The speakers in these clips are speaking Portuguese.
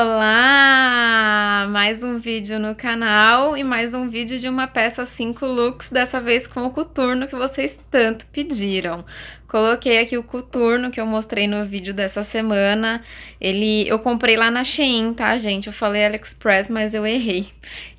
Olá! Mais um vídeo no canal e mais um vídeo de uma peça 5 looks, dessa vez com o coturno que vocês tanto pediram. Coloquei aqui o coturno que eu mostrei no vídeo dessa semana. Ele, eu comprei lá na Shein, tá, gente? Eu falei AliExpress, mas eu errei.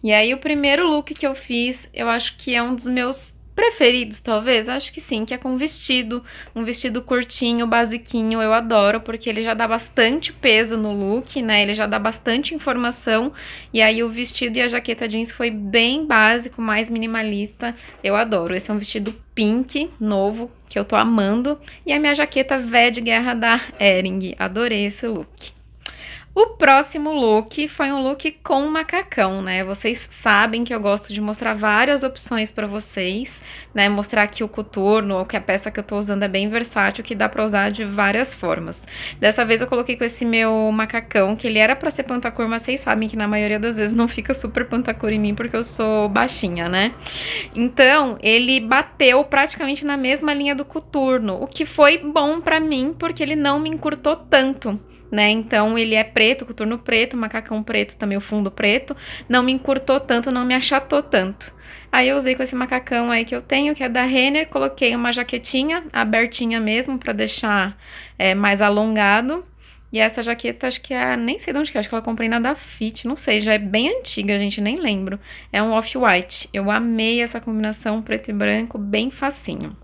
E aí o primeiro look que eu fiz, eu acho que é um dos meus preferidos, talvez? Acho que sim, que é com vestido, um vestido curtinho, basiquinho, eu adoro, porque ele já dá bastante peso no look, né? Ele já dá bastante informação, e aí o vestido e a jaqueta jeans foi bem básico, mais minimalista, eu adoro. Esse é um vestido pink, novo, que eu tô amando, e a minha jaqueta vé de guerra da Ering, adorei esse look. O próximo look foi um look com macacão, né? Vocês sabem que eu gosto de mostrar várias opções para vocês, né? Mostrar aqui o coturno ou que a peça que eu tô usando é bem versátil, que dá para usar de várias formas. Dessa vez eu coloquei com esse meu macacão, que ele era para ser pantacor, mas vocês sabem que na maioria das vezes não fica super pantacor em mim porque eu sou baixinha, né? Então, ele bateu praticamente na mesma linha do coturno, o que foi bom para mim porque ele não me encurtou tanto né? Então ele é preto, coturno preto, macacão preto também, o fundo preto. Não me encurtou tanto, não me achatou tanto. Aí eu usei com esse macacão aí que eu tenho, que é da Renner, coloquei uma jaquetinha abertinha mesmo para deixar é, mais alongado. E essa jaqueta, acho que é. Nem sei de onde que é, acho que ela comprei na da Fit, não sei, já é bem antiga, gente, nem lembro. É um off-white. Eu amei essa combinação preto e branco, bem facinho.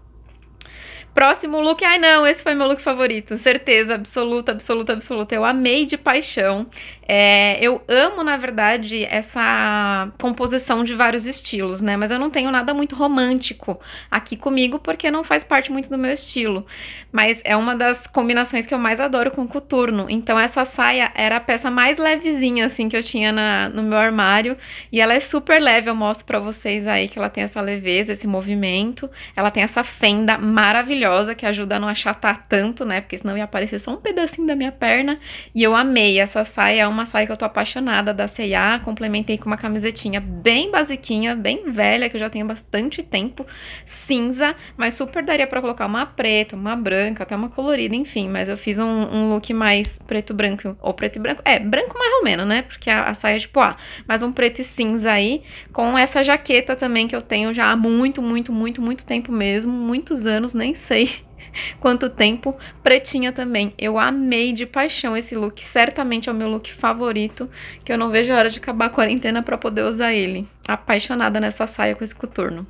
Próximo look, ai não, esse foi meu look favorito, certeza absoluta, absoluta, absoluta. Eu amei de paixão. É, eu amo, na verdade, essa composição de vários estilos, né? Mas eu não tenho nada muito romântico aqui comigo porque não faz parte muito do meu estilo. Mas é uma das combinações que eu mais adoro com coturno. Então essa saia era a peça mais levezinha assim que eu tinha na, no meu armário e ela é super leve. Eu mostro para vocês aí que ela tem essa leveza, esse movimento. Ela tem essa fenda maravilhosa maravilhosa que ajuda a não achatar tanto, né? Porque senão ia aparecer só um pedacinho da minha perna. E eu amei essa saia, é uma saia que eu tô apaixonada da C&A, complementei com uma camisetinha bem basiquinha, bem velha, que eu já tenho bastante tempo, cinza, mas super daria para colocar uma preta, uma branca, até uma colorida, enfim, mas eu fiz um, um look mais preto branco, ou preto e branco, é, branco mais ou menos, né? Porque a, a saia é tipo, ah, mas um preto e cinza aí, com essa jaqueta também que eu tenho já há muito, muito, muito, muito tempo mesmo, muitos anos, nem sei sei quanto tempo. Pretinha também. Eu amei de paixão esse look. Certamente é o meu look favorito, que eu não vejo a hora de acabar a quarentena para poder usar ele. Apaixonada nessa saia com esse coturno.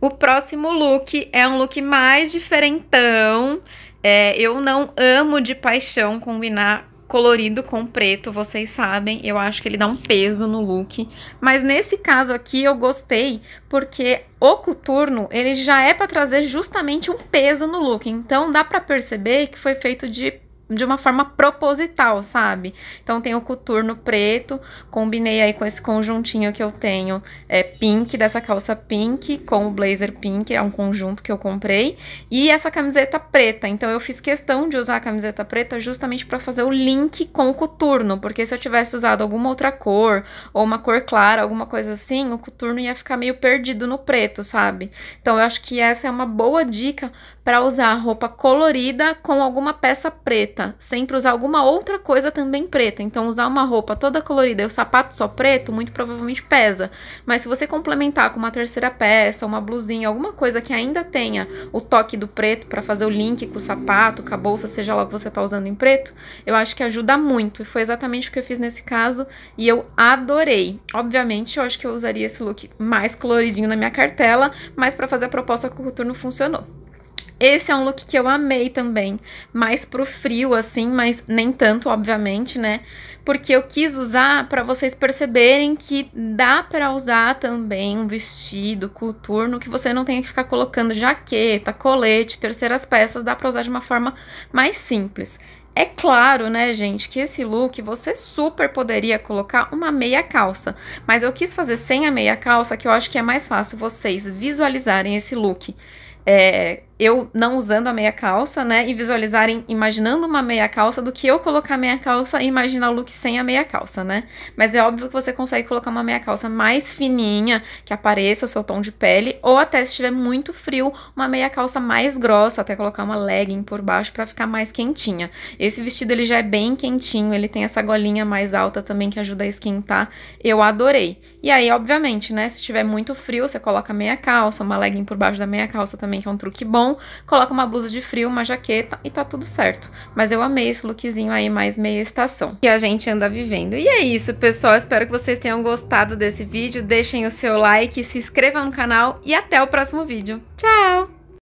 O próximo look é um look mais diferentão. É, eu não amo de paixão combinar colorido com preto, vocês sabem, eu acho que ele dá um peso no look, mas nesse caso aqui eu gostei porque o coturno, ele já é para trazer justamente um peso no look, então dá para perceber que foi feito de de uma forma proposital, sabe? Então tem o coturno preto, combinei aí com esse conjuntinho que eu tenho, é pink dessa calça pink com o blazer pink, é um conjunto que eu comprei, e essa camiseta preta. Então eu fiz questão de usar a camiseta preta justamente para fazer o link com o coturno, porque se eu tivesse usado alguma outra cor ou uma cor clara, alguma coisa assim, o coturno ia ficar meio perdido no preto, sabe? Então eu acho que essa é uma boa dica para usar roupa colorida com alguma peça preta, sempre usar alguma outra coisa também preta. Então, usar uma roupa toda colorida e o sapato só preto, muito provavelmente pesa. Mas se você complementar com uma terceira peça, uma blusinha, alguma coisa que ainda tenha o toque do preto para fazer o link com o sapato, com a bolsa, seja lá o que você está usando em preto, eu acho que ajuda muito. E foi exatamente o que eu fiz nesse caso e eu adorei. Obviamente, eu acho que eu usaria esse look mais coloridinho na minha cartela, mas para fazer a proposta com o coturno funcionou. Esse é um look que eu amei também, mais pro frio assim, mas nem tanto, obviamente, né? Porque eu quis usar para vocês perceberem que dá para usar também um vestido coturno que você não tem que ficar colocando jaqueta, colete, terceiras peças, dá para usar de uma forma mais simples. É claro, né, gente, que esse look você super poderia colocar uma meia calça, mas eu quis fazer sem a meia calça, que eu acho que é mais fácil vocês visualizarem esse look. É, eu não usando a meia calça, né? E visualizarem, imaginando uma meia calça, do que eu colocar a meia calça e imaginar o look sem a meia calça, né? Mas é óbvio que você consegue colocar uma meia calça mais fininha, que apareça o seu tom de pele, ou até se estiver muito frio, uma meia calça mais grossa, até colocar uma legging por baixo para ficar mais quentinha. Esse vestido ele já é bem quentinho, ele tem essa golinha mais alta também que ajuda a esquentar. Eu adorei. E aí, obviamente, né? Se estiver muito frio, você coloca meia calça, uma legging por baixo da meia calça também, que é um truque bom moletom, então, coloca uma blusa de frio, uma jaqueta e tá tudo certo. Mas eu amei esse lookzinho aí mais meia estação, que a gente anda vivendo. E é isso, pessoal. Espero que vocês tenham gostado desse vídeo. Deixem o seu like, se inscrevam no canal e até o próximo vídeo. Tchau!